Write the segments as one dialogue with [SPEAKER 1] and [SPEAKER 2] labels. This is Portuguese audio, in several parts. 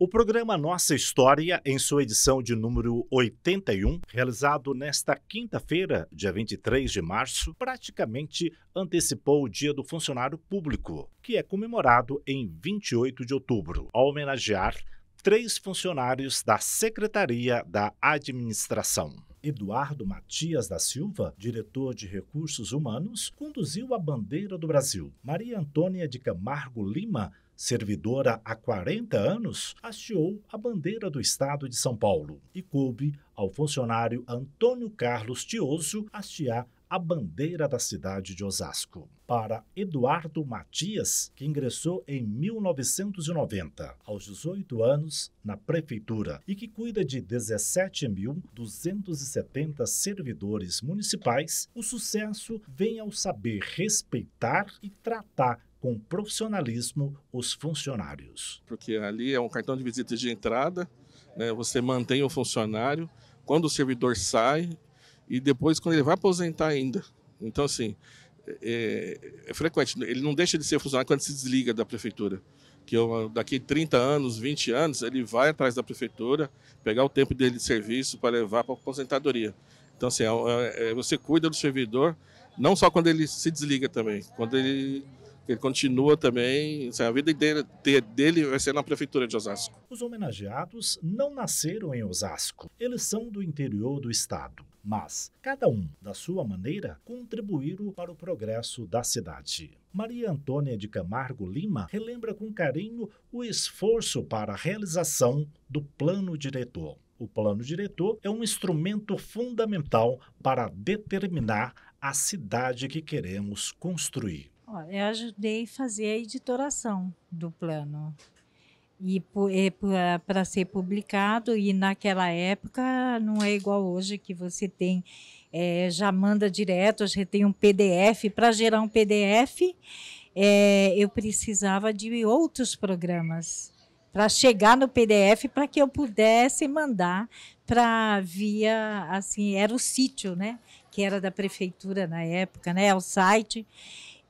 [SPEAKER 1] O programa Nossa História, em sua edição de número 81, realizado nesta quinta-feira, dia 23 de março, praticamente antecipou o Dia do Funcionário Público, que é comemorado em 28 de outubro, ao homenagear três funcionários da Secretaria da Administração. Eduardo Matias da Silva, diretor de Recursos Humanos, conduziu a bandeira do Brasil. Maria Antônia de Camargo Lima, servidora há 40 anos, hasteou a bandeira do Estado de São Paulo e coube ao funcionário Antônio Carlos Tioso hastear a bandeira da cidade de Osasco. Para Eduardo Matias, que ingressou em 1990, aos 18 anos, na Prefeitura e que cuida de 17.270 servidores municipais, o sucesso vem ao saber respeitar e tratar com profissionalismo os funcionários.
[SPEAKER 2] Porque ali é um cartão de visita de entrada, né? você mantém o funcionário. Quando o servidor sai, e depois quando ele vai aposentar ainda. Então, assim, é, é frequente. Ele não deixa de ser funcionário quando se desliga da prefeitura. Que eu, é daqui 30 anos, 20 anos, ele vai atrás da prefeitura pegar o tempo dele de serviço para levar para a aposentadoria. Então, assim, é, é, é, você cuida do servidor, não só quando ele se desliga também, quando ele ele continua também, assim, a vida dele, dele vai ser na prefeitura de Osasco.
[SPEAKER 1] Os homenageados não nasceram em Osasco, eles são do interior do estado mas cada um, da sua maneira, contribuíram para o progresso da cidade. Maria Antônia de Camargo Lima relembra com carinho o esforço para a realização do plano diretor. O plano diretor é um instrumento fundamental para determinar a cidade que queremos construir.
[SPEAKER 3] eu ajudei a fazer a editoração do plano, e para é, ser publicado e naquela época não é igual hoje que você tem é, já manda direto já tem um PDF para gerar um PDF é, eu precisava de outros programas para chegar no PDF para que eu pudesse mandar para via assim era o sítio né que era da prefeitura na época né o site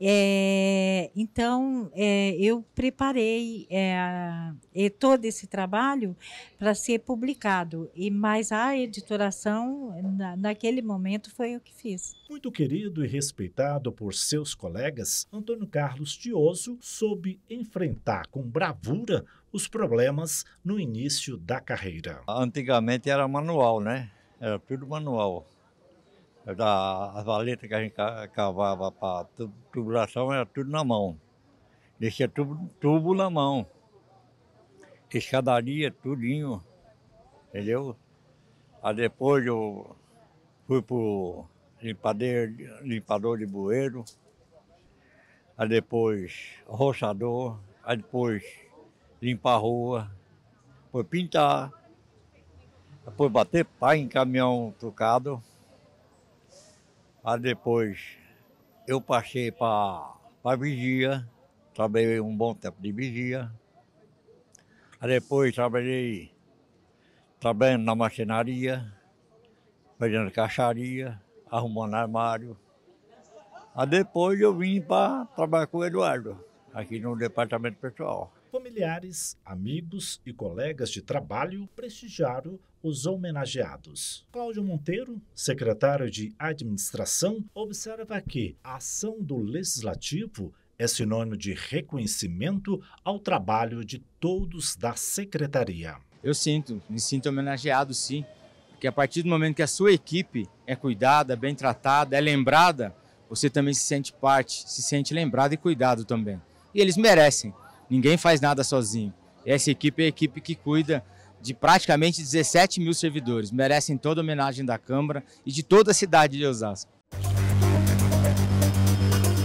[SPEAKER 3] é, então, é, eu preparei é, todo esse trabalho para ser publicado, e mas a editoração, na, naquele momento, foi o que fiz. Muito
[SPEAKER 1] querido e respeitado por seus colegas, Antônio Carlos Tioso soube enfrentar com bravura os problemas no início da carreira.
[SPEAKER 4] Antigamente era manual, né? Era tudo manual da, a valeta que a gente cavava para tubulação era tudo na mão. Deixa tubo, tubo na mão. Escadaria, tudinho. Entendeu? Aí depois eu fui pro limpador, limpador de bueiro. Aí depois roçador. Aí depois limpar a rua. Depois pintar. Depois bater pai em caminhão trucado Aí depois eu passei para vigia, trabalhei um bom tempo de vigia. Aí depois trabalhei trabalhando na maquinaria, fazendo caixaria, arrumando armário. Aí depois eu vim para trabalhar com o Eduardo, aqui
[SPEAKER 1] no departamento pessoal. Familiares, amigos e colegas de trabalho prestigiaram os homenageados. Cláudio Monteiro, secretário de Administração, observa que a ação do Legislativo é sinônimo de reconhecimento ao trabalho de todos da Secretaria. Eu sinto, me sinto homenageado sim, porque a partir do momento que a sua equipe é cuidada, bem tratada, é lembrada, você também se sente parte, se sente lembrado e cuidado também. E eles merecem, ninguém faz nada sozinho. Essa equipe é a equipe que cuida de praticamente 17 mil servidores. Merecem toda a homenagem da Câmara e de toda a cidade de Osasco.